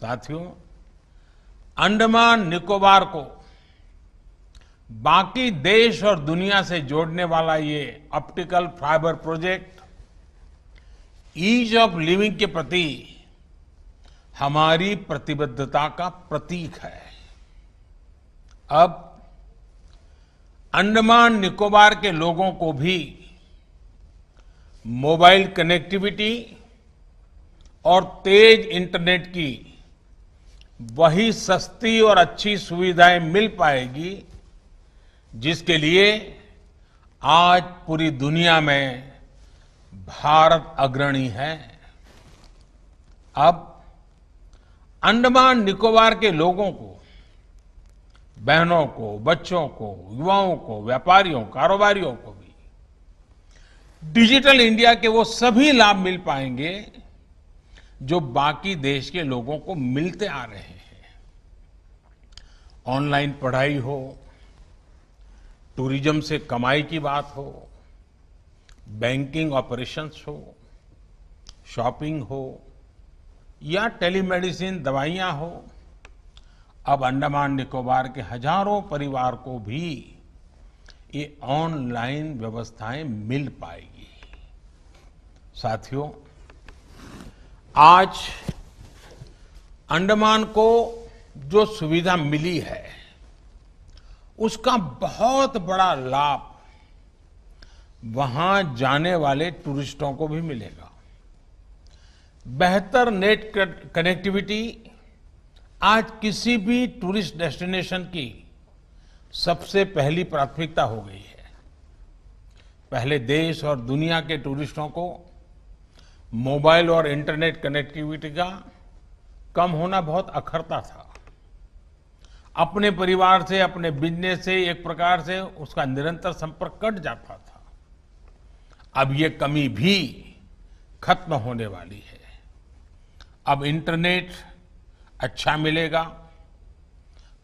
साथियों अंडमान निकोबार को बाकी देश और दुनिया से जोड़ने वाला ये optical fibre project ease of living के प्रति हमारी प्रतिबद्धता का प्रतीक है अब अंडमान निकोबार के लोगों को भी मोबाइल कनेक्टिविटी और तेज इंटरनेट की वही सस्ती और अच्छी सुविधाएं मिल पाएगी जिसके लिए आज पूरी दुनिया में भारत अग्रणी है अब अंडमान निकोबार के लोगों को बहनों को बच्चों को युवाओं को व्यापारियों कारोबारियों को भी डिजिटल इंडिया के वो सभी लाभ मिल पाएंगे जो बाकी देश के लोगों को मिलते आ रहे हैं ऑनलाइन पढ़ाई हो टूरिज्म से कमाई की बात हो बैंकिंग ऑपरेशंस हो शॉपिंग हो या टेलीमेडिसिन दवाइयां हो अब अंडमान निकोबार के हजारों परिवार को भी ये ऑनलाइन व्यवस्थाएं मिल पाएगी साथियों आज अंडमान को जो सुविधा मिली है उसका बहुत बड़ा लाभ वहां जाने वाले टूरिस्टों को भी मिलेगा बेहतर नेट कनेक्टिविटी आज किसी भी टूरिस्ट डेस्टिनेशन की सबसे पहली प्राथमिकता हो गई है पहले देश और दुनिया के टूरिस्टों को मोबाइल और इंटरनेट कनेक्टिविटी का कम होना बहुत अखरता था अपने परिवार से अपने बिजनेस से एक प्रकार से उसका निरंतर संपर्क कट जाता था अब ये कमी भी खत्म होने वाली है अब इंटरनेट अच्छा मिलेगा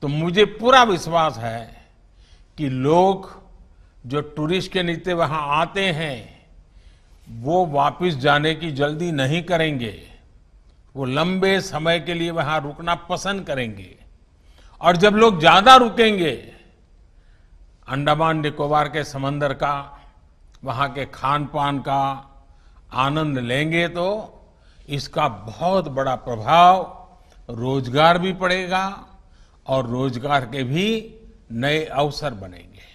तो मुझे पूरा विश्वास है कि लोग जो टूरिस्ट के नीचे वहां आते हैं वो वापस जाने की जल्दी नहीं करेंगे वो लंबे समय के लिए वहां रुकना पसंद करेंगे और जब लोग ज्यादा रुकेंगे अंडमान निकोबार के समंदर का वहां के खान पान का आनंद लेंगे तो इसका बहुत बड़ा प्रभाव रोजगार भी पड़ेगा और रोजगार के भी नए अवसर बनेंगे